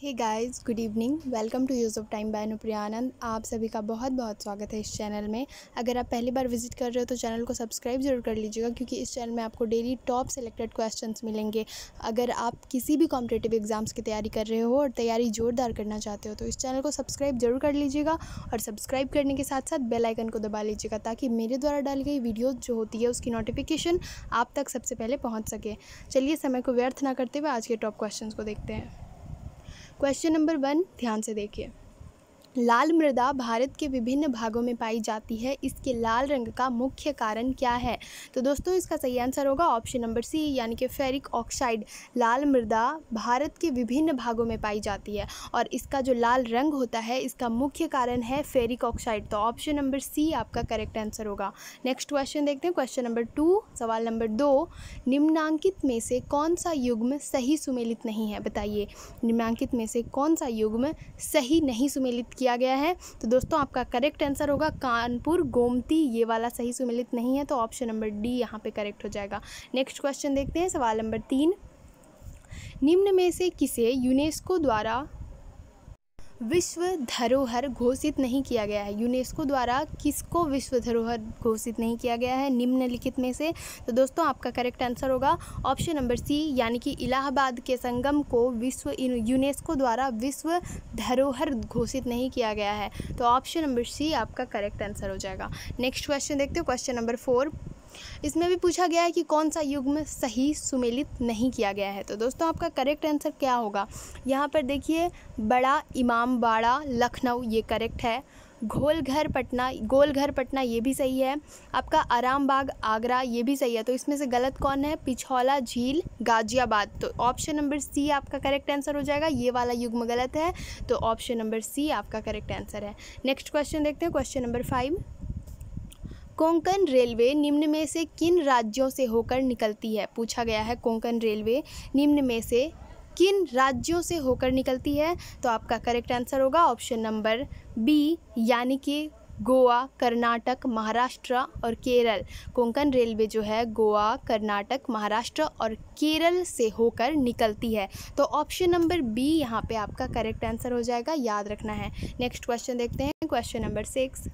hey guys good evening welcome to use of time by Anupriyanand आप सभी का बहुत बहुत स्वागत है इस चैनल में अगर आप पहली बार विजिट कर रहे हो तो चैनल को सब्सक्राइब जरूर कर लीजिएगा क्योंकि इस चैनल में आपको डेली टॉप सेलेक्टेड क्वेश्चंस मिलेंगे अगर आप किसी भी कॉम्पिटेटिव एग्ज़ाम्स की तैयारी कर रहे हो और तैयारी जोरदार करना चाहते हो तो इस चैनल को सब्सक्राइब जरूर कर लीजिएगा और सब्सक्राइब करने के साथ साथ बेलाइकन को दबा लीजिएगा ताकि मेरे द्वारा डाली गई वीडियो जो होती है उसकी नोटिफिकेशन आप तक सबसे पहले पहुँच सके चलिए समय को व्यर्थ ना करते हुए आज के टॉप क्वेश्चन को देखते हैं क्वेश्चन नंबर वन ध्यान से देखिए लाल मृदा भारत के विभिन्न भागों में पाई जाती है इसके लाल रंग का मुख्य कारण क्या है तो दोस्तों इसका सही आंसर होगा ऑप्शन नंबर सी यानी कि फेरिक ऑक्साइड लाल मृदा भारत के विभिन्न भागों में पाई जाती है और इसका जो लाल रंग होता है इसका मुख्य कारण है फेरिक ऑक्साइड तो ऑप्शन नंबर सी आपका करेक्ट आंसर होगा नेक्स्ट क्वेश्चन देखते हैं क्वेश्चन नंबर टू सवाल नंबर दो निम्नांकित में से कौन सा युग्म सही सुमेलित नहीं है बताइए निम्नांकित में से कौन सा युग्म सही नहीं सुमेलित किया दिया गया है तो दोस्तों आपका करेक्ट आंसर होगा कानपुर गोमती ये वाला सही सुमिलित नहीं है तो ऑप्शन नंबर डी यहाँ पे करेक्ट हो जाएगा नेक्स्ट क्वेश्चन देखते हैं सवाल नंबर तीन निम्न में से किसे यूनेस्को द्वारा विश्व धरोहर घोषित नहीं किया गया है यूनेस्को द्वारा किसको विश्व धरोहर घोषित नहीं किया गया है निम्नलिखित में से तो दोस्तों आपका करेक्ट आंसर होगा ऑप्शन नंबर सी यानी कि इलाहाबाद के संगम को विश्व यूनेस्को द्वारा विश्व धरोहर घोषित नहीं किया गया है तो ऑप्शन नंबर सी आपका करेक्ट आंसर हो जाएगा नेक्स्ट क्वेश्चन देखते हो क्वेश्चन नंबर फोर इसमें भी पूछा गया है कि कौन सा युग्म सही सुमेलित नहीं किया गया है तो दोस्तों आपका करेक्ट आंसर क्या होगा यहाँ पर देखिए बड़ा इमाम बाड़ा लखनऊ ये करेक्ट है घोलघर पटना गोलघर पटना ये भी सही है आपका आरामबाग आगरा ये भी सही है तो इसमें से गलत कौन है पिछौला झील गाजियाबाद तो ऑप्शन नंबर सी आपका करेक्ट आंसर हो जाएगा ये वाला युग्म गलत है तो ऑप्शन नंबर सी आपका करेक्ट आंसर है नेक्स्ट क्वेश्चन देखते हैं question number five Konkan railway निम्न में से किन राज्यों से होकर निकलती है पूछा गया है कोंकण रेलवे निम्न में से किन राज्यों से होकर निकलती है तो आपका करेक्ट आंसर होगा ऑप्शन नंबर बी यानी कि गोवा कर्नाटक महाराष्ट्र और केरल कोंकण रेलवे जो है गोवा कर्नाटक महाराष्ट्र और केरल से होकर निकलती है तो ऑप्शन नंबर बी यहाँ पे आपका करेक्ट आंसर हो जाएगा याद रखना है नेक्स्ट क्वेश्चन देखते हैं क्वेश्चन नंबर सिक्स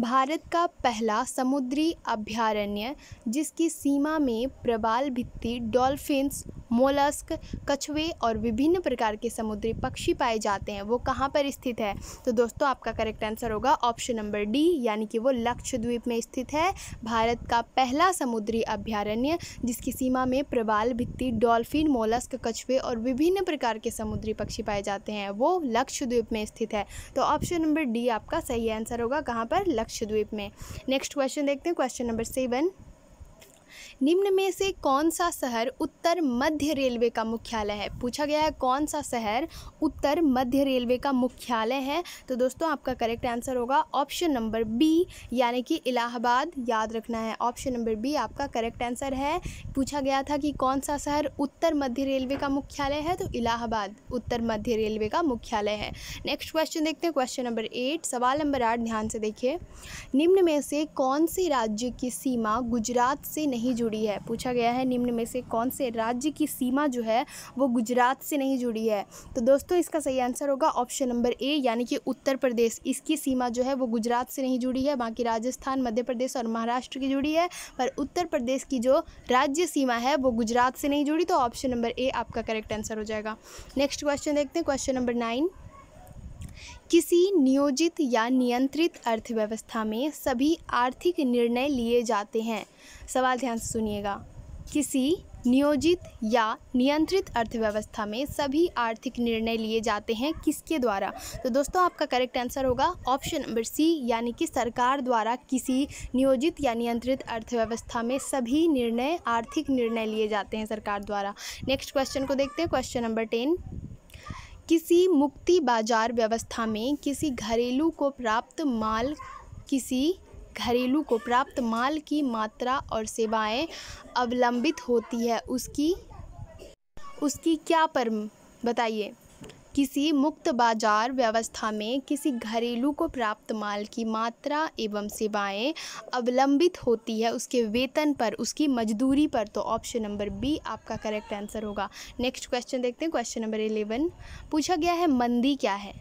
भारत का पहला समुद्री अभ्यारण्य जिसकी सीमा में प्रवाल भित्ति डॉल्फिन्स मोलस्क कछुए और विभिन्न प्रकार के समुद्री पक्षी पाए जाते हैं वो कहाँ पर स्थित है तो दोस्तों आपका करेक्ट आंसर होगा ऑप्शन नंबर डी यानी कि वो लक्षद्वीप में स्थित है भारत का पहला समुद्री अभ्यारण्य जिसकी सीमा में प्रवाल भित्ती डॉल्फिन मोलस्क कछुए और विभिन्न प्रकार के समुद्री पक्षी पाए जाते हैं वो लक्षद्वीप में स्थित है तो ऑप्शन नंबर डी आपका सही आंसर होगा कहाँ पर लक्षद्वीप में नेक्स्ट क्वेश्चन देखते हैं क्वेश्चन नंबर सेवन निम्न में से कौन सा शहर उत्तर मध्य रेलवे का मुख्यालय है पूछा गया है कौन सा शहर उत्तर मध्य रेलवे का मुख्यालय है तो दोस्तों आपका करेक्ट आंसर होगा ऑप्शन नंबर बी यानी कि इलाहाबाद याद रखना है ऑप्शन नंबर बी आपका करेक्ट आंसर है पूछा गया था कि कौन सा शहर उत्तर मध्य रेलवे का मुख्यालय है तो इलाहाबाद उत्तर मध्य रेलवे का मुख्यालय है नेक्स्ट क्वेश्चन देखते हैं क्वेश्चन नंबर एट सवाल नंबर आठ ध्यान से देखिए निम्न में से कौन से राज्य की सीमा गुजरात से नहीं नहीं जुड़ी है पूछा गया है निम्न में से कौन से राज्य की सीमा जो है वो गुजरात से नहीं जुड़ी है तो दोस्तों इसका सही आंसर होगा ऑप्शन नंबर ए यानी कि उत्तर प्रदेश इसकी सीमा जो है वो गुजरात से नहीं जुड़ी है बाकी राजस्थान मध्य प्रदेश और महाराष्ट्र की जुड़ी है पर उत्तर प्रदेश की जो राज्य सीमा है वो गुजरात से नहीं जुड़ी तो ऑप्शन नंबर ए आपका करेक्ट आंसर हो जाएगा नेक्स्ट क्वेश्चन देखते हैं क्वेश्चन नंबर नाइन किसी नियोजित या नियंत्रित अर्थव्यवस्था में सभी आर्थिक निर्णय लिए जाते हैं सवाल ध्यान से सुनिएगा किसी नियोजित या नियंत्रित अर्थव्यवस्था में सभी आर्थिक निर्णय लिए जाते हैं किसके द्वारा तो दोस्तों आपका करेक्ट आंसर होगा ऑप्शन नंबर सी यानी कि सरकार द्वारा किसी नियोजित या नियंत्रित अर्थव्यवस्था में सभी निर्णय आर्थिक निर्णय लिए जाते हैं सरकार द्वारा नेक्स्ट क्वेश्चन को देखते हैं क्वेश्चन नंबर टेन किसी मुक्ति बाजार व्यवस्था में किसी घरेलू को प्राप्त माल किसी घरेलू को प्राप्त माल की मात्रा और सेवाएं अवलंबित होती है उसकी उसकी क्या पर बताइए किसी मुक्त बाजार व्यवस्था में किसी घरेलू को प्राप्त माल की मात्रा एवं सेवाएं अवलंबित होती है उसके वेतन पर उसकी मजदूरी पर तो ऑप्शन नंबर बी आपका करेक्ट आंसर होगा नेक्स्ट क्वेश्चन देखते हैं क्वेश्चन नंबर इलेवन पूछा गया है मंदी क्या है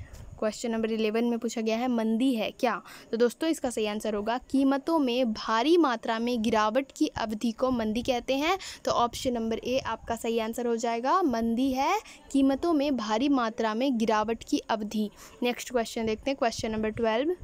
क्वेश्चन नंबर इलेवन में पूछा गया है मंदी है क्या तो दोस्तों इसका सही आंसर होगा कीमतों में भारी मात्रा में गिरावट की अवधि को मंदी कहते हैं तो ऑप्शन नंबर ए आपका सही आंसर हो जाएगा मंदी है कीमतों में भारी मात्रा में गिरावट की अवधि नेक्स्ट क्वेश्चन देखते हैं क्वेश्चन नंबर ट्वेल्व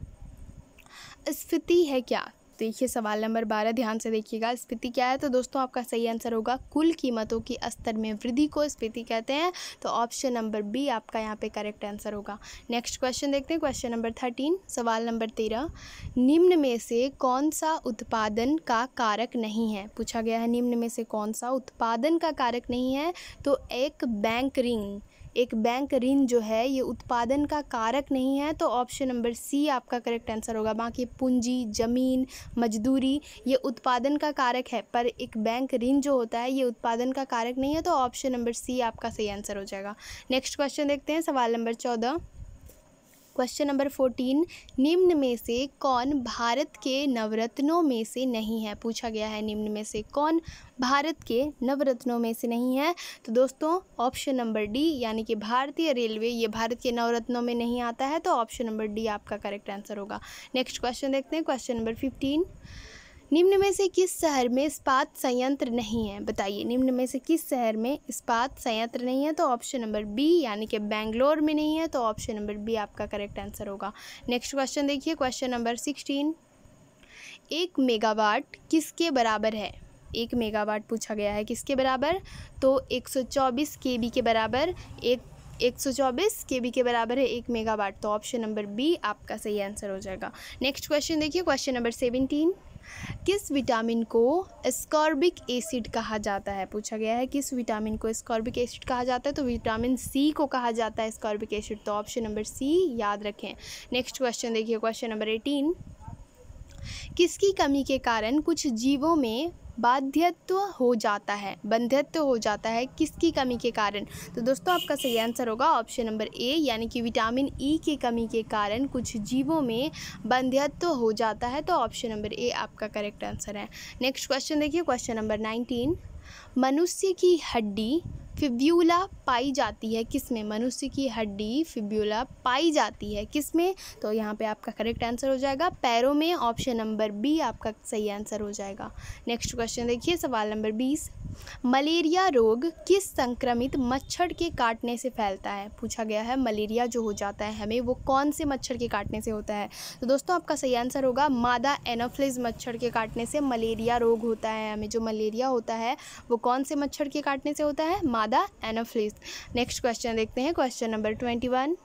स्फीति है क्या तो देखिए सवाल नंबर बारह ध्यान से देखिएगा स्पीति क्या है तो दोस्तों आपका सही आंसर होगा कुल कीमतों की स्तर में वृद्धि को स्पीति कहते हैं तो ऑप्शन नंबर बी आपका यहाँ पे करेक्ट आंसर होगा नेक्स्ट क्वेश्चन देखते हैं क्वेश्चन नंबर थर्टीन सवाल नंबर तेरह निम्न में से कौन सा उत्पादन का कारक नहीं है पूछा गया है निम्न में से कौन सा उत्पादन का कारक नहीं है तो एक बैंक रिंग एक बैंक ऋण जो है ये उत्पादन का कारक नहीं है तो ऑप्शन नंबर सी आपका करेक्ट आंसर होगा बाकी पूंजी ज़मीन मजदूरी ये उत्पादन का कारक है पर एक बैंक ऋण जो होता है ये उत्पादन का कारक नहीं है तो ऑप्शन नंबर सी आपका सही आंसर हो जाएगा नेक्स्ट क्वेश्चन देखते हैं सवाल नंबर चौदह क्वेश्चन नंबर फोर्टीन निम्न में से कौन भारत के नवरत्नों में से नहीं है पूछा गया है निम्न में से कौन भारत के नवरत्नों में से नहीं है तो दोस्तों ऑप्शन नंबर डी यानी कि भारतीय रेलवे ये भारत के नवरत्नों में नहीं आता है तो ऑप्शन नंबर डी आपका करेक्ट आंसर होगा नेक्स्ट क्वेश्चन देखते हैं क्वेश्चन नंबर फिफ्टीन निम्न में से किस शहर में इस्पात संयंत्र नहीं है बताइए निम्न में से किस शहर में इस्पात संयंत्र नहीं है तो ऑप्शन नंबर बी यानी कि बेंगलोर में नहीं है तो ऑप्शन नंबर बी आपका करेक्ट आंसर होगा नेक्स्ट क्वेश्चन देखिए क्वेश्चन नंबर सिक्सटीन एक मेगावाट किसके बराबर है एक मेगावाट पूछा गया है किसके बराबर तो के बी के बराबर एक एक सौ चौबीस के बी के बराबर है एक मेगावाट तो ऑप्शन नंबर बी आपका सही आंसर हो जाएगा नेक्स्ट क्वेश्चन देखिए क्वेश्चन नंबर सेवनटीन किस विटामिन को स्कॉर्बिक एसिड कहा जाता है पूछा गया है किस विटामिन को स्कॉर्बिक एसिड कहा जाता है तो विटामिन सी को कहा जाता है स्कॉर्बिक एसिड तो ऑप्शन नंबर सी याद रखें नेक्स्ट क्वेश्चन देखिए क्वेश्चन नंबर एटीन किसकी कमी के कारण कुछ जीवों में बाध्यत्व हो जाता है बंध्यत्व हो जाता है किसकी कमी के कारण तो दोस्तों आपका सही आंसर होगा ऑप्शन नंबर ए यानी कि विटामिन ई e की कमी के कारण कुछ जीवों में बंध्यत्व हो जाता है तो ऑप्शन नंबर ए आपका करेक्ट आंसर है नेक्स्ट क्वेश्चन देखिए क्वेश्चन नंबर नाइनटीन मनुष्य की हड्डी फिब्यूला पाई जाती है किस में मनुष्य की हड्डी फिब्यूला पाई जाती है किस में तो यहाँ पे आपका करेक्ट आंसर हो जाएगा पैरों में ऑप्शन नंबर बी आपका सही आंसर हो जाएगा नेक्स्ट क्वेश्चन देखिए सवाल नंबर बीस मलेरिया रोग किस संक्रमित मच्छर के काटने से फैलता है पूछा गया है मलेरिया जो हो जाता है हमें वो कौन से मच्छर के काटने से होता है तो दोस्तों आपका सही आंसर होगा मादा एनोफ्लिज मच्छर के काटने से मलेरिया रोग होता है हमें जो मलेरिया होता है वो कौन से मच्छर के काटने से होता है मादा द एनाफ्लिस नेक्स्ट क्वेश्चन देखते हैं क्वेश्चन नंबर ट्वेंटी वन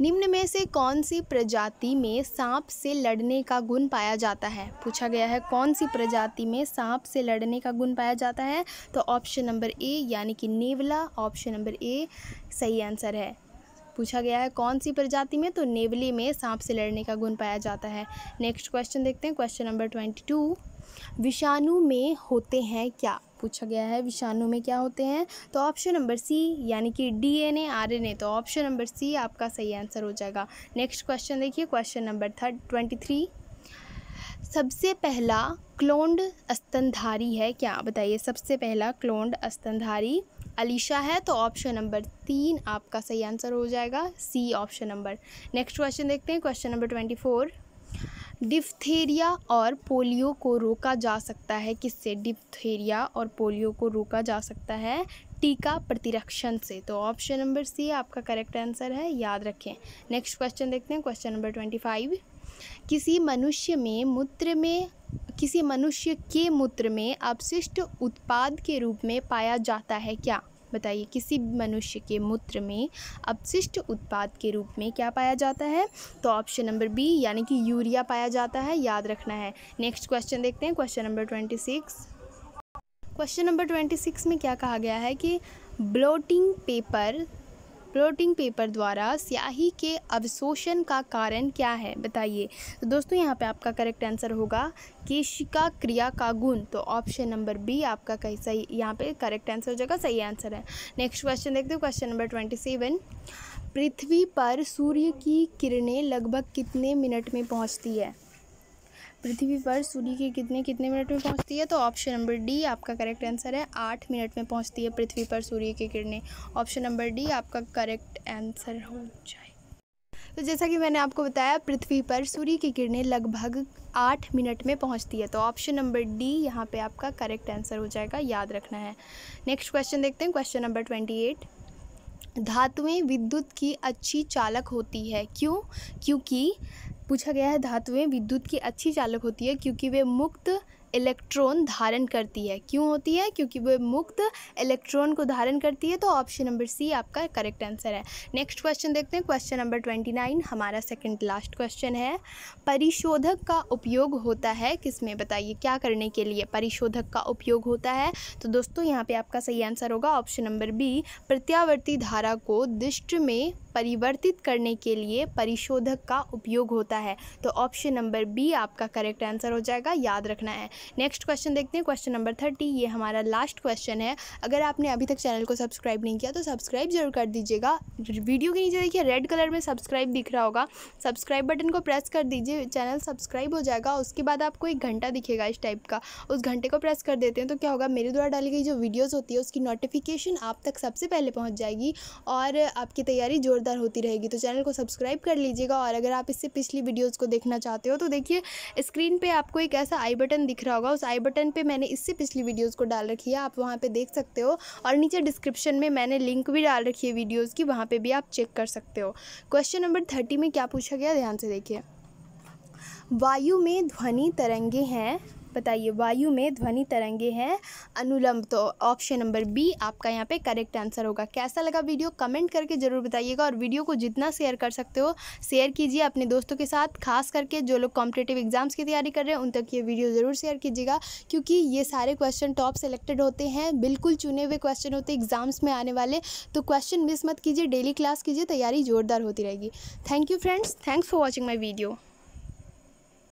निम्न में से कौन सी प्रजाति में सांप से लड़ने का गुण पाया जाता है पूछा गया है कौन सी प्रजाति में सांप से लड़ने का गुण पाया जाता है तो ऑप्शन नंबर ए यानी कि नेवला ऑप्शन नंबर ए सही आंसर है पूछा गया है कौन सी प्रजाति में तो नेवली में सांप से लड़ने का गुण पाया जाता है नेक्स्ट क्वेश्चन देखते हैं क्वेश्चन नंबर ट्वेंटी टू विषाणु में होते हैं क्या पूछा गया है विषाणु में क्या होते हैं तो ऑप्शन नंबर सी यानी कि डीएनए आरएनए तो ऑप्शन नंबर सी आपका सही आंसर हो जाएगा नेक्स्ट क्वेश्चन देखिए question number third twenty three सबसे पहला क्लोन्ड स्तनधारी है क्या बताइए सबसे पहला क्लोन्ड स्तनधारी अलीशा है तो ऑप्शन नंबर तीन आपका सही आंसर हो जाएगा C option number next question देखते हैं question number twenty four diphtheria और पोलियो को रोका जा सकता है किससे डिफ्थेरिया और पोलियो को रोका जा सकता है टीका प्रतिरक्षण से तो ऑप्शन नंबर सी आपका करेक्ट आंसर है याद रखें नेक्स्ट क्वेश्चन देखते हैं क्वेश्चन नंबर ट्वेंटी फाइव किसी मनुष्य में मूत्र में किसी मनुष्य के मूत्र में अपशिष्ट उत्पाद के रूप में पाया जाता है क्या बताइए किसी भी मनुष्य के मूत्र में अपशिष्ट उत्पाद के रूप में क्या पाया जाता है तो ऑप्शन नंबर बी यानी कि यूरिया पाया जाता है याद रखना है नेक्स्ट क्वेश्चन देखते हैं question number twenty six question number twenty six में क्या कहा गया है कि ब्लोटिंग पेपर ब्लोटिंग पेपर द्वारा स्याही के अवशोषण का कारण क्या है बताइए तो दोस्तों यहाँ पे आपका करेक्ट आंसर होगा केशिका क्रिया का गुण तो ऑप्शन नंबर बी आपका कहीं सही यहाँ पे करेक्ट आंसर हो जाएगा सही आंसर है नेक्स्ट क्वेश्चन देखते हो क्वेश्चन नंबर ट्वेंटी सेवन पृथ्वी पर सूर्य की किरणें लगभग कितने मिनट में पहुँचती है पृथ्वी पर सूर्य की कितने कितने मिनट में पहुंचती है तो ऑप्शन नंबर डी आपका करेक्ट आंसर है आठ मिनट में पहुंचती है पृथ्वी पर सूर्य की किरणें ऑप्शन नंबर डी आपका करेक्ट आंसर हो जाए तो जैसा कि मैंने आपको बताया पृथ्वी पर सूर्य की किरणें लगभग आठ मिनट में पहुंचती है तो ऑप्शन नंबर डी यहाँ पे आपका करेक्ट आंसर हो जाएगा याद रखना है नेक्स्ट क्वेश्चन देखते हैं क्वेश्चन नंबर ट्वेंटी एट धातुएं विद्युत की अच्छी चालक होती है क्यों क्योंकि पूछा गया है धातुएं विद्युत की अच्छी चालक होती है क्योंकि वे मुक्त इलेक्ट्रॉन धारण करती है क्यों होती है क्योंकि वे मुक्त इलेक्ट्रॉन को धारण करती है तो ऑप्शन नंबर सी आपका करेक्ट आंसर है नेक्स्ट क्वेश्चन देखते हैं क्वेश्चन नंबर ट्वेंटी नाइन हमारा सेकंड लास्ट क्वेश्चन है परिशोधक का उपयोग होता है किसमें बताइए क्या करने के लिए परिशोधक का उपयोग होता है तो दोस्तों यहाँ पर आपका सही आंसर होगा ऑप्शन नंबर बी प्रत्यावर्ती धारा को दृष्ट में परिवर्तित करने के लिए परिशोधक का उपयोग होता है तो ऑप्शन नंबर बी आपका करेक्ट आंसर हो जाएगा याद रखना है नेक्स्ट क्वेश्चन देखते हैं क्वेश्चन नंबर थर्टी ये हमारा लास्ट क्वेश्चन है अगर आपने अभी तक चैनल को सब्सक्राइब नहीं किया तो सब्सक्राइब जरूर कर दीजिएगा वीडियो के नीचे देखिए रेड कलर में सब्सक्राइब दिख रहा होगा सब्सक्राइब बटन को प्रेस कर दीजिए चैनल सब्सक्राइब हो जाएगा उसके बाद आपको एक घंटा दिखेगा इस टाइप का उस घंटे को प्रेस कर देते हैं तो क्या होगा मेरे द्वारा डाली गई जो वीडियोज़ होती है उसकी नोटिफिकेशन आप तक सबसे पहले पहुँच जाएगी और आपकी तैयारी जोर लगातार होती रहेगी तो चैनल को सब्सक्राइब कर लीजिएगा और अगर आप इससे पिछली वीडियोज़ को देखना चाहते हो तो देखिए स्क्रीन पर आपको एक ऐसा आई बटन दिख रहा होगा उस आई बटन पर मैंने इससे पिछली वीडियोज़ को डाल रखी है आप वहाँ पर देख सकते हो और नीचे डिस्क्रिप्शन में मैंने लिंक भी डाल रखी है वीडियोज़ की वहाँ पर भी आप चेक कर सकते हो क्वेश्चन नंबर थर्टी में क्या पूछा गया ध्यान से देखिए वायु में ध्वनि तरंगे हैं बताइए वायु में ध्वनि तरंगे हैं अनुलंब तो ऑप्शन नंबर बी आपका यहाँ पे करेक्ट आंसर होगा कैसा लगा वीडियो कमेंट करके ज़रूर बताइएगा और वीडियो को जितना शेयर कर सकते हो शेयर कीजिए अपने दोस्तों के साथ खास करके जो लोग कॉम्पिटेटिव एग्जाम्स की तैयारी कर रहे हैं उन तक ये वीडियो ज़रूर शेयर कीजिएगा क्योंकि ये सारे क्वेश्चन टॉप सेलेक्टेड होते हैं बिल्कुल चुने हुए क्वेश्चन होते हैं एग्जाम्स में आने वाले तो क्वेश्चन मिस मत कीजिए डेली क्लास कीजिए तैयारी ज़ोरदार होती रहेगी thank you friends thanks for watching my video